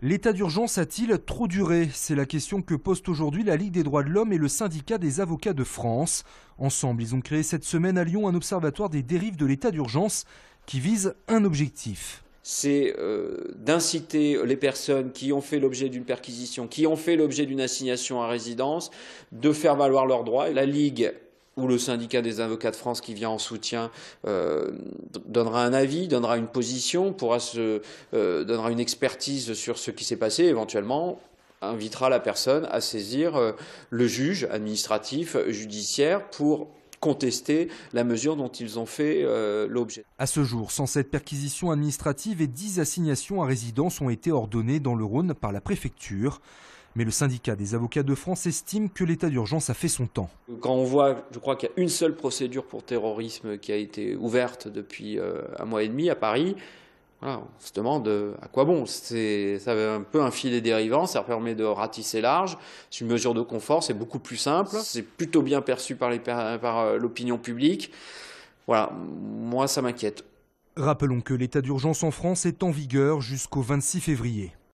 L'état d'urgence a-t-il trop duré C'est la question que posent aujourd'hui la Ligue des droits de l'homme et le syndicat des avocats de France. Ensemble, ils ont créé cette semaine à Lyon un observatoire des dérives de l'état d'urgence qui vise un objectif. C'est euh, d'inciter les personnes qui ont fait l'objet d'une perquisition, qui ont fait l'objet d'une assignation à résidence, de faire valoir leurs droits. La Ligue ou le syndicat des avocats de France qui vient en soutien euh, donnera un avis, donnera une position, pourra se, euh, donnera une expertise sur ce qui s'est passé, éventuellement invitera la personne à saisir euh, le juge administratif, judiciaire, pour contester la mesure dont ils ont fait euh, l'objet. À ce jour, 107 perquisitions administratives et 10 assignations à résidence ont été ordonnées dans le Rhône par la préfecture. Mais le syndicat des avocats de France estime que l'état d'urgence a fait son temps. Quand on voit, je crois qu'il y a une seule procédure pour terrorisme qui a été ouverte depuis euh, un mois et demi à Paris, on se demande euh, à quoi bon. C'est un peu un filet dérivant, ça permet de ratisser large. C'est une mesure de confort, c'est beaucoup plus simple. C'est plutôt bien perçu par euh, l'opinion publique. Voilà, moi ça m'inquiète. Rappelons que l'état d'urgence en France est en vigueur jusqu'au 26 février.